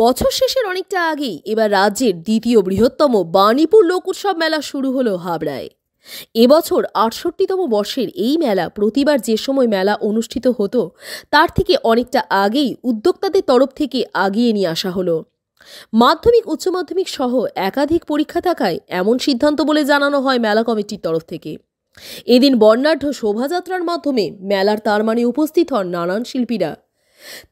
বছর শেষের অনেকটা আগেই এবার রাজ্যের দ্বিতীয় বৃহত্তম বাণীপুর লোক উৎসব মেলা শুরু হলো হাবড়ায় এবছর আটষট্টিতম বর্ষের এই মেলা প্রতিবার যে সময় মেলা অনুষ্ঠিত হতো তার থেকে অনেকটা আগেই উদ্যোক্তাদের তরফ থেকে আগিয়ে নিয়ে আসা হলো মাধ্যমিক উচ্চ মাধ্যমিক সহ একাধিক পরীক্ষা থাকায় এমন সিদ্ধান্ত বলে জানানো হয় মেলা কমিটির তরফ থেকে এদিন বর্ণাঢ্য শোভাযাত্রার মাধ্যমে মেলার তার মানে উপস্থিত হন নানান শিল্পীরা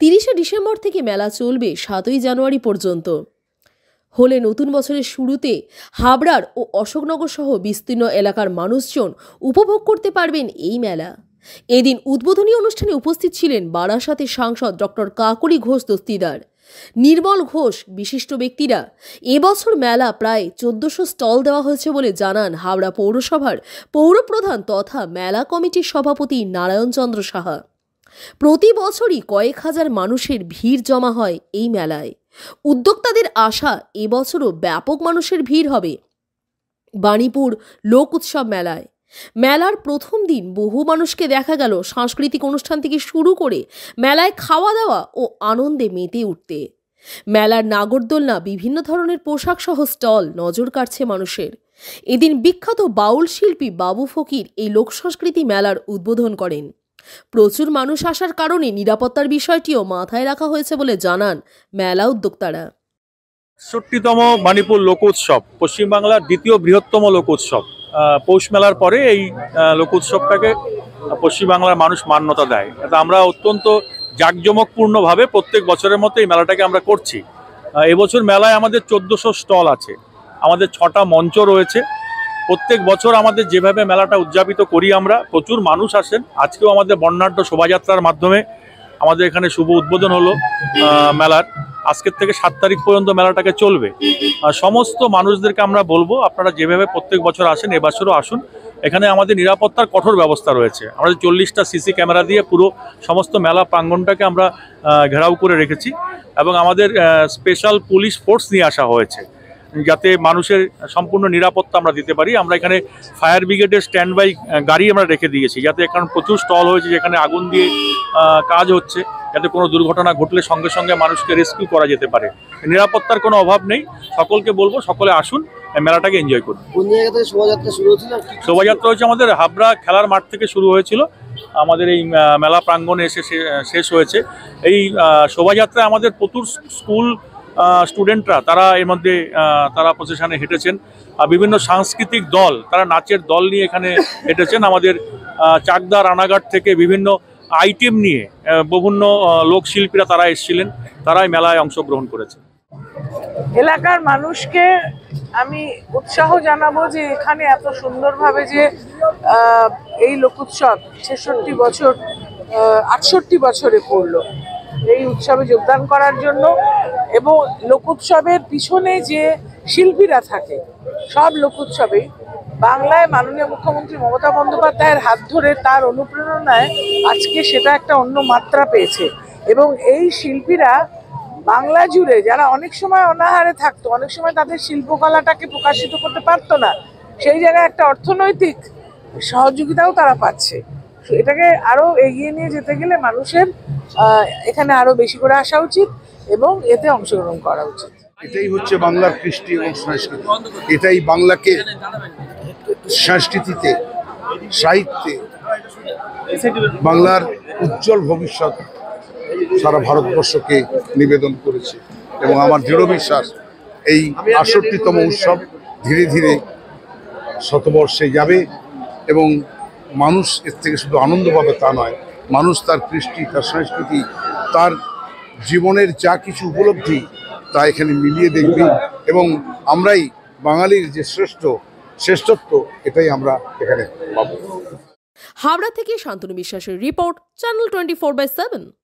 তিরিশে ডিসেম্বর থেকে মেলা চলবে সাতই জানুয়ারি পর্যন্ত হলে নতুন বছরের শুরুতে হাবড়ার ও অশোকনগর সহ বিস্তীর্ণ এলাকার মানুষজন উপভোগ করতে পারবেন এই মেলা এদিন উদ্বোধনী অনুষ্ঠানে উপস্থিত ছিলেন বারাসাতের সাংসদ ডক্টর কাকলি ঘোষ দস্তিদার নির্মল ঘোষ বিশিষ্ট ব্যক্তিরা এবছর মেলা প্রায় চোদ্দশো স্টল দেওয়া হয়েছে বলে জানান হাওড়া পৌরসভার পৌরপ্রধান তথা মেলা কমিটির সভাপতি নারায়ণচন্দ্র সাহা প্রতি বছরই কয়েক হাজার মানুষের ভিড় জমা হয় এই মেলায় উদ্যোক্তাদের আশা এবছরও ব্যাপক মানুষের ভিড় হবে বাণীপুর লোক উৎসব মেলায় মেলার প্রথম দিন বহু মানুষকে দেখা গেল সাংস্কৃতিক অনুষ্ঠান থেকে শুরু করে মেলায় খাওয়া দাওয়া ও আনন্দে মেতে উঠতে মেলার নাগরদোলনা বিভিন্ন ধরনের পোশাক সহ স্টল নজর কাড়ছে মানুষের এদিন বিখ্যাত বাউল শিল্পী বাবু ফকির এই লোক সংস্কৃতি মেলার উদ্বোধন করেন প্রচুর মানুষ আসার কারণে নিরাপত্তার বিষয়টিও মাথায় রাখা হয়েছে বলে জানান মেলা উদ্যোক্তারা ষষ্ঠীতম মণিপুর লোকোৎসব পশ্চিমবাংলার দ্বিতীয় বৃহত্তম লোকোৎসব পৌষ মেলার পরে এই লোকোৎসবটাকে পশ্চিমবাংলার মানুষ মান্যতা দেয় এটা আমরা অত্যন্ত জাঁকজমকপূর্ণভাবে প্রত্যেক বছরের মতো এই মেলাটাকে আমরা করছি এবছর মেলায় আমাদের চোদ্দোশো স্টল আছে আমাদের ছটা মঞ্চ রয়েছে প্রত্যেক বছর আমাদের যেভাবে মেলাটা উদযাপিত করি আমরা প্রচুর মানুষ আসেন আজকেও আমাদের বর্ণাঢ্য শোভাযাত্রার মাধ্যমে আমাদের এখানে শুভ উদ্বোধন হলো মেলার আজকের থেকে সাত তারিখ পর্যন্ত মেলাটাকে চলবে সমস্ত মানুষদেরকে আমরা বলবো আপনারা যেভাবে প্রত্যেক বছর আসেন এবছরও আসুন এখানে আমাদের নিরাপত্তার কঠোর ব্যবস্থা রয়েছে আমাদের চল্লিশটা সিসি ক্যামেরা দিয়ে পুরো সমস্ত মেলা প্রাঙ্গনটাকে আমরা ঘেরাও করে রেখেছি এবং আমাদের স্পেশাল পুলিশ ফোর্স নিয়ে আসা হয়েছে যাতে মানুষের সম্পূর্ণ নিরাপত্তা আমরা দিতে পারি আমরা এখানে ফায়ার ব্রিগেডের স্ট্যান্ড বাই গাড়ি আমরা রেখে দিয়েছি যাতে এখন প্রচুর স্টল হয়েছে যেখানে আগুন দিয়ে কাজ হচ্ছে যাতে কোনো দুর্ঘটনা ঘটলে সঙ্গে সঙ্গে মানুষকে রেস্কিউ করা যেতে পারে নিরাপত্তার কোনো অভাব নেই সকলকে বলবো সকলে আসুন মেলাটাকে এনজয় করুন শোভাযাত্রা হচ্ছে আমাদের হাবড়া খেলার মাঠ থেকে শুরু হয়েছিল আমাদের এই মেলা প্রাঙ্গণে এসে শেষ হয়েছে এই শোভাযাত্রায় আমাদের প্রচুর স্কুল স্টুডেন্টরা তারা এর মধ্যে তারা প্রসেশনে হেঁটেছেন আর বিভিন্ন সাংস্কৃতিক দল তারা নাচের দল নিয়ে এখানে হেঁটেছেন আমাদের চাকদা রানাঘাট থেকে বিভিন্ন আইটেম নিয়ে বিভিন্ন লোকশিল্পীরা তারা এসেছিলেন তারাই মেলায় অংশগ্রহণ করেছে এলাকার মানুষকে আমি উৎসাহ জানাবো যে এখানে এত সুন্দরভাবে যে এই লোকোৎসব ছেষট্টি বছর আটষট্টি বছরে পড়লো এই উৎসবে যোগদান করার জন্য এবং লোকোৎসবের পিছনে যে শিল্পীরা থাকে সব লোকোৎসবেই বাংলায় মাননীয় মুখ্যমন্ত্রী মমতা বন্দ্যোপাধ্যায়ের হাত ধরে তার অনুপ্রেরণায় আজকে সেটা একটা অন্য মাত্রা পেয়েছে এবং এই শিল্পীরা বাংলা জুড়ে যারা অনেক সময় অনাহারে থাকতো অনেক সময় তাদের শিল্পকলাটাকে প্রকাশিত করতে পারতো না সেই জায়গায় একটা অর্থনৈতিক সহযোগিতাও তারা পাচ্ছে এটাকে আরও এগিয়ে নিয়ে যেতে গেলে মানুষের এখানে আরও বেশি করে আসা উচিত এবং এতে অংশগ্রহণ করা উচিত এটাই হচ্ছে বাংলার কৃষ্টি এবং সংস্কৃতি এটাই বাংলাকে সংস্কৃতিতে সাহিত্যে বাংলার উজ্জ্বল ভবিষ্যৎ সারা ভারতবর্ষকে নিবেদন করেছে এবং আমার দৃঢ় বিশ্বাস এই আষট্টিতম উৎসব ধীরে ধীরে শতবর্ষে যাবে এবং মানুষ এর থেকে শুধু আনন্দ পাবে তা নয় মানুষ তার কৃষ্টি তার সংস্কৃতি তার জীবনের যা কিছু উপলব্ধি তা এখানে মিলিয়ে দেখবে এবং আমরাই বাঙালির যে শ্রেষ্ঠ শ্রেষ্ঠত্ব এটাই আমরা এখানে পাবো হাওড়া থেকে শান্তনু বিশ্বাসের report channel twenty four by seven